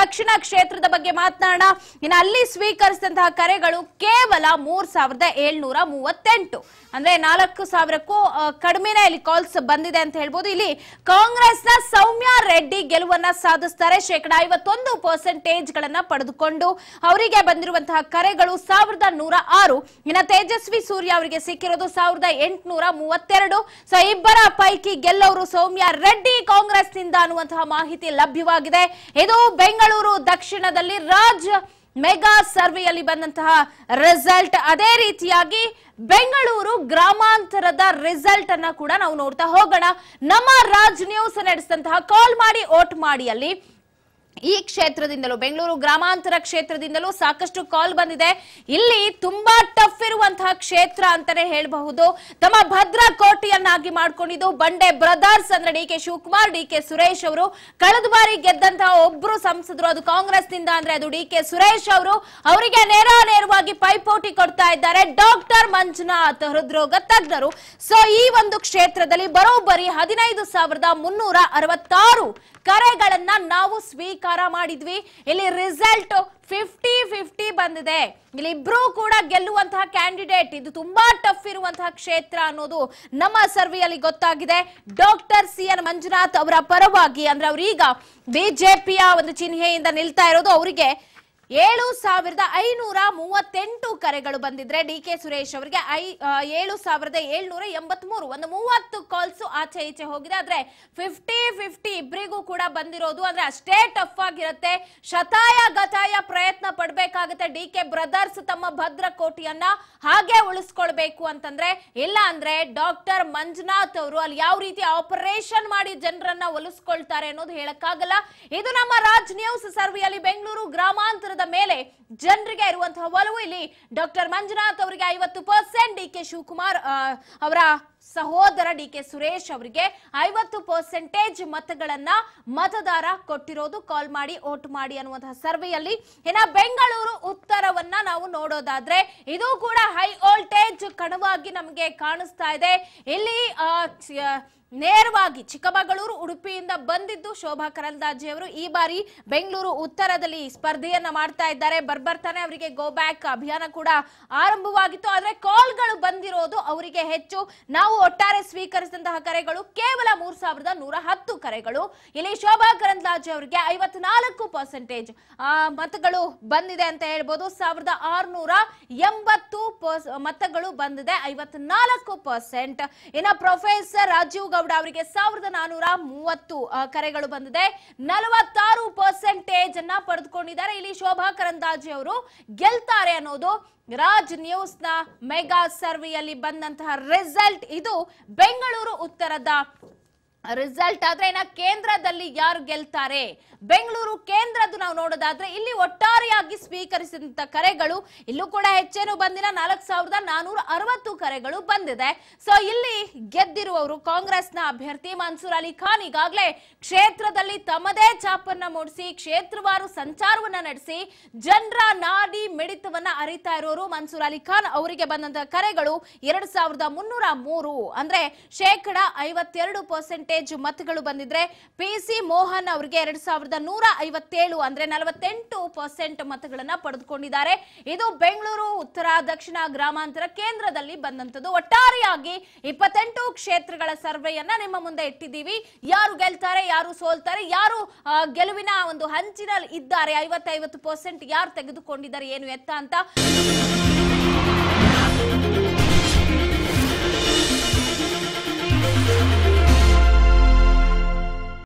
ದಕ್ಷಿಣ ಕ್ಷೇತ್ರದ ಬಗ್ಗೆ ಮಾತನಾಡೋಣ ಇನ್ನು ಅಲ್ಲಿ ಸ್ವೀಕರಿಸಿದಂತಹ ಕರೆಗಳು ಕೇವಲ ಮೂರ್ ಸಾವಿರದ ಏಳ್ನೂರ ಮೂವತ್ತೆಂಟು ಅಂದ್ರೆ ನಾಲ್ಕು ಸಾವಿರಕ್ಕೂ ಕಡಿಮೆನೇ ಇಲ್ಲಿ ಕಾಲ್ಸ್ ಬಂದಿದೆ ಅಂತ ಹೇಳ್ಬೋದು ಇಲ್ಲಿ ಕಾಂಗ್ರೆಸ್ನ ಸೌಮ್ಯ ರೆಡ್ಡಿ ಗೆಲುವನ್ನ ಸಾಧಿಸ್ತಾರೆ ಶೇಕಡ ಐವತ್ತೊಂದು ಪರ್ಸೆಂಟೇಜ್ ಗಳನ್ನ ಪಡೆದುಕೊಂಡು ಅವರಿಗೆ ಬಂದಿರುವಂತಹ ಕರೆಗಳು ಸಾವಿರದ ನೂರ ಆರು ಇನ್ನು ತೇಜಸ್ವಿ ಸೂರ್ಯ ಅವರಿಗೆ ಸಿಕ್ಕಿರೋದು ಸಾವಿರದ ಎಂಟುನೂರ ಮೂವತ್ತೆರಡು ಸೊ ಇಬ್ಬರ ಪೈಕಿ ಗೆಲ್ಲೋರು ಸೌಮ್ಯ ರೆಡ್ಡಿ ಕಾಂಗ್ರೆಸ್ನಿಂದ ಅನ್ನುವಂತಹ ಮಾಹಿತಿ ಲಭ್ಯವಾಗಿದೆ ಇದು ಬೆಂಗಳೂರು ಬೆಂಗಳೂರು ದಕ್ಷಿಣದಲ್ಲಿ ರಾಜ್ ಮೆಗಾ ಸರ್ವೆಯಲ್ಲಿ ಬಂದಂತಹ ರಿಸಲ್ಟ್ ಅದೇ ರೀತಿಯಾಗಿ ಬೆಂಗಳೂರು ಗ್ರಾಮಾಂತರದ ರಿಸಲ್ಟ್ ಅನ್ನ ಕೂಡ ನಾವು ನೋಡ್ತಾ ಹೋಗೋಣ ನಮ್ಮ ರಾಜ್ ನ್ಯೂಸ್ ನಡೆಸಿದಂತಹ ಕಾಲ್ ಮಾಡಿ ಓಟ್ ಮಾಡಿ ಅಲ್ಲಿ ಈ ಕ್ಷೇತ್ರದಿಂದಲೂ ಬೆಂಗಳೂರು ಗ್ರಾಮಾಂತರ ಕ್ಷೇತ್ರದಿಂದಲೂ ಸಾಕಷ್ಟು ಕಾಲ್ ಬಂದಿದೆ ಇಲ್ಲಿ ತುಂಬಾ ಟಫ್ ಇರುವಂತಹ ಕ್ಷೇತ್ರ ಅಂತಾನೆ ಹೇಳಬಹುದು ತಮ್ಮ ಭದ್ರ ಕೋಟಿಯನ್ನಾಗಿ ಮಾಡ್ಕೊಂಡಿದ್ದು ಬಂಡೆ ಬ್ರದರ್ಸ್ ಅಂದ್ರೆ D K Shivakumar D K Suresh ಅವರು ಕಳೆದ ಬಾರಿ ಗೆದ್ದಂತಹ ಒಬ್ರು ಸಂಸದರು ಅದು ಕಾಂಗ್ರೆಸ್ ನಿಂದ ಅಂದ್ರೆ ಅದು ಡಿ ಕೆ ಸುರೇಶ್ ಅವರು ಅವರಿಗೆ ನೇರ ನೇರವಾಗಿ ಪೈಪೋಟಿ ಕೊಡ್ತಾ ಇದ್ದಾರೆ ಡಾಕ್ಟರ್ ಮಂಜುನಾಥ್ ಹೃದ್ರೋಗ ತಜ್ಞರು ಸೊ ಈ ಒಂದು ಕ್ಷೇತ್ರದಲ್ಲಿ ಬರೋಬ್ಬರಿ ಹದಿನೈದು ಸಾವಿರದ ಮುನ್ನೂರ ಅರವತ್ತಾರು ಕರೆಗಳನ್ನ ನಾವು ಸ್ವೀಕಾರ ಮಾಡಿದ್ವಿ ಇಲ್ಲಿ ರಿಸಲ್ಟ್ ಫಿಫ್ಟಿ ಫಿಫ್ಟಿ ಬಂದಿದೆ ಇಲ್ಲಿ ಇಬ್ರು ಕೂಡ ಗೆಲ್ಲುವಂತಹ ಕ್ಯಾಂಡಿಡೇಟ್ ಇದು ತುಂಬಾ ಟಫ್ ಇರುವಂತಹ ಕ್ಷೇತ್ರ ಅನ್ನೋದು ನಮ್ಮ ಸರ್ವೆಯಲ್ಲಿ ಗೊತ್ತಾಗಿದೆ ಡಾಕ್ಟರ್ ಸಿ ಎನ್ ಮಂಜುನಾಥ್ ಅವರ ಪರವಾಗಿ ಅಂದ್ರೆ ಅವ್ರೀಗ ಬಿಜೆಪಿಯ ಒಂದು ಚಿಹ್ನೆಯಿಂದ ನಿಲ್ತಾ ಇರೋದು ಅವರಿಗೆ ಏಳು ಸಾವಿರದ ಐನೂರ ಮೂವತ್ತೆಂಟು ಕರೆಗಳು ಬಂದಿದ್ರೆ ಡಿ ಕೆ ಸುರೇಶ್ ಅವರಿಗೆ ಐ ಏಳು ಸಾವಿರದ ಏಳ್ನೂರ ಎಂಬತ್ ಮೂರು ಒಂದು ಮೂವತ್ತು ಕಾಲ್ಸ್ ಆಚೆ ಈಚೆ ಹೋಗಿದೆ ಆದ್ರೆ ಫಿಫ್ಟಿ ಫಿಫ್ಟಿ ಇಬ್ಬರಿಗೂ ಕೂಡ ಬಂದಿರೋದು ಅಂದ್ರೆ ಅಷ್ಟೇ ಟಫ್ ಆಗಿರುತ್ತೆ ಶತಾಯ ಗತಾಯ ಪ್ರಯತ್ನ ಪಡ್ಬೇಕಾಗುತ್ತೆ ಡಿ ಕೆ ಬ್ರದರ್ಸ್ ತಮ್ಮ ಭದ್ರ ಕೋಟಿಯನ್ನ ಹಾಗೆ ಉಳಿಸ್ಕೊಳ್ಬೇಕು ಅಂತಂದ್ರೆ ಇಲ್ಲ ಅಂದ್ರೆ ಡಾಕ್ಟರ್ ಮಂಜುನಾಥ್ ಅವರು ಅಲ್ಲಿ ಯಾವ ರೀತಿ ಆಪರೇಷನ್ ಮಾಡಿ ಜನರನ್ನ ಒಲಿಸ್ಕೊಳ್ತಾರೆ ಅನ್ನೋದು ಹೇಳಕ್ಕಾಗಲ್ಲ ಇದು ನಮ್ಮ ರಾಜ್ ನ್ಯೂಸ್ ಸರ್ವೆಯಲ್ಲಿ ಬೆಂಗಳೂರು ಗ್ರಾಮಾಂತರದ ಮೇಲೆ ಜನರಿಗೆ ಇರುವಂತಹ ಒಲವು ಇಲ್ಲಿ ಡಾಕ್ಟರ್ ಮಂಜುನಾಥ್ ಅವರಿಗೆ ಐವತ್ತು ಪರ್ಸೆಂಟ್ ಡಿ ಕೆ ಶಿವಕುಮಾರ್ ಅವರ ಸಹೋದರ ಡಿ ಕೆ ಸುರೇಶ್ ಅವರಿಗೆ ಐವತ್ತು ಪರ್ಸೆಂಟೇಜ್ ಮತಗಳನ್ನ ಮತದಾರ ಕೊಟ್ಟಿರೋದು ಕಾಲ್ ಮಾಡಿ ಓಟ್ ಮಾಡಿ ಅನ್ನುವಂತಹ ಸರ್ವೆಯಲ್ಲಿ ಇನ್ನ ಬೆಂಗಳೂರು ಉತ್ತರವನ್ನ ನಾವು ನೋಡೋದಾದ್ರೆ ಇದು ಕೂಡ ಹೈ ವೋಲ್ಟೇಜ್ ಕಣವಾಗಿ ನಮಗೆ ಕಾಣಿಸ್ತಾ ಇದೆ ಇಲ್ಲಿ ನೇರವಾಗಿ ಚಿಕ್ಕಮಗಳೂರು ಉಡುಪಿಯಿಂದ ಬಂದಿದ್ದು ಶೋಭಾ ಅವರು ಈ ಬಾರಿ ಬೆಂಗಳೂರು ಉತ್ತರದಲ್ಲಿ ಸ್ಪರ್ಧೆಯನ್ನ ಮಾಡ್ತಾ ಇದ್ದಾರೆ ಬರ್ಬರ್ತಾನೆ ಅವರಿಗೆ ಗೋ ಬ್ಯಾಕ್ ಅಭಿಯಾನ ಕೂಡ ಆರಂಭವಾಗಿತ್ತು ಆದರೆ ಕಾಲ್ಗಳು ಬಂದಿರೋದು ಅವರಿಗೆ ಹೆಚ್ಚು ನಾವು ಒಟ್ಟಾರೆ ಸ್ವೀಕರಿಸಿದಂತಹ ಕರೆಗಳು ಕೇವಲ ಮೂರ್ ಸಾವಿರದ ನೂರ ಹತ್ತು ಕರೆಗಳು ಇಲ್ಲಿ ಶೋಭಾ ಕರಂದ್ಲಾಜೆ ಅವರಿಗೆ ಐವತ್ನಾಲ್ಕು ಪರ್ಸೆಂಟೇಜ್ ಮತಗಳು ಬಂದಿದೆ ಅಂತ ಹೇಳ್ಬೋದು ಸಾವಿರದ ಆರ್ನೂರ ಎಂಬತ್ತು ಮತಗಳು ಬಂದಿದೆ ಐವತ್ನಾಲ್ಕು ಪರ್ಸೆಂಟ್ ಇನ್ನ ಪ್ರೊಫೆಸರ್ ರಾಜೀವ್ ಗೌಡ ಅವರಿಗೆ ಸಾವಿರದ ನಾನೂರ ಮೂವತ್ತು ಕರೆಗಳು ಬಂದಿದೆ ನಲವತ್ತಾರು ಪರ್ಸೆಂಟೇಜ್ ಅನ್ನ ಪಡೆದುಕೊಂಡಿದ್ದಾರೆ ಇಲ್ಲಿ ಶೋಭಾ ಕರಂದಾಜಿ ಅವರು ಗೆಲ್ತಾರೆ ಅನ್ನೋದು ರಾಜ್ ನ್ಯೂಸ್ ನ ಮೆಗಾ ಸರ್ವೆಯಲ್ಲಿ ಬಂದಂತಹ ರಿಸಲ್ಟ್ ಇದು ಬೆಂಗಳೂರು ಉತ್ತರದ ರಿಸಲ್ಟ್ ಆದ್ರೆ ಕೇಂದ್ರದಲ್ಲಿ ಯಾರು ಗೆಲ್ತಾರೆ ಬೆಂಗಳೂರು ಕೇಂದ್ರದ್ದು ನಾವು ನೋಡೋದಾದ್ರೆ ಇಲ್ಲಿ ಒಟ್ಟಾರೆಯಾಗಿ ಸ್ವೀಕರಿಸಿದಂತ ಕರೆಗಳು ಇಲ್ಲೂ ಕೂಡ ಹೆಚ್ಚೇನು ಬಂದಿಲ್ಲ ನಾಲ್ಕು ಸಾವಿರದ ನಾನೂರ ಅರವತ್ತು ಕರೆಗಳು ಬಂದಿದೆ ಸೊ ಇಲ್ಲಿ ಗೆದ್ದಿರುವವರು ಕಾಂಗ್ರೆಸ್ನ ಅಭ್ಯರ್ಥಿ ಮನ್ಸೂರ್ ಅಲಿ ಖಾನ್ ಈಗಾಗಲೇ ಕ್ಷೇತ್ರದಲ್ಲಿ ತಮ್ಮದೇ ಚಾಪನ್ನ ಮೂಡಿಸಿ ಕ್ಷೇತ್ರವಾರು ಸಂಚಾರವನ್ನ ನಡೆಸಿ ಜನರ ನಾಡಿ ಮಿಡಿತವನ್ನ ಅರಿತಾ ಇರೋರು ಮನ್ಸೂರ್ ಅಲಿ ಖಾನ್ ಅವರಿಗೆ ಬಂದಂತಹ ಕರೆಗಳು ಎರಡ್ ಸಾವಿರದ ಮುನ್ನೂರ ಮೂರು ಅಂದ್ರೆ ಶೇಕಡ ಐವತ್ತೆರಡು ಪರ್ಸೆಂಟೇಜ್ ಮತಗಳು ಬಂದಿದ್ರೆ ಪಿ ಸಿ ಮೋಹನ್ ಅವರಿಗೆ ಎರಡ್ ಸಾವಿರದ ನೂರ ಐವತ್ತೇಳು ಅಂದ್ರೆ ನಲವತ್ತೆಂಟು ಪರ್ಸೆಂಟ್ ಮತಗಳು ಸ್ಥಾನಗಳನ್ನ ಪಡೆದುಕೊಂಡಿದ್ದಾರೆ ಇದು ಬೆಂಗಳೂರು ಉತ್ತರ ದಕ್ಷಿಣ ಗ್ರಾಮಾಂತರ ಕೇಂದ್ರದಲ್ಲಿ ಬಂದಂತದ್ದು ಒಟ್ಟಾರೆಯಾಗಿ ಇಪ್ಪತ್ತೆಂಟು ಕ್ಷೇತ್ರಗಳ ಸರ್ವೆಯನ್ನ ನಿಮ್ಮ ಮುಂದೆ ಇಟ್ಟಿದ್ದೀವಿ ಯಾರು ಗೆಲ್ತಾರೆ ಯಾರು ಸೋಲ್ತಾರೆ ಯಾರು ಗೆಲುವಿನ ಒಂದು ಹಂಚಿನಲ್ಲಿ ಇದ್ದಾರೆ ಐವತ್ತೈವತ್ತು ಪರ್ಸೆಂಟ್ ಯಾರು ತೆಗೆದುಕೊಂಡಿದ್ದಾರೆ ಏನು ಎತ್ತ ಅಂತ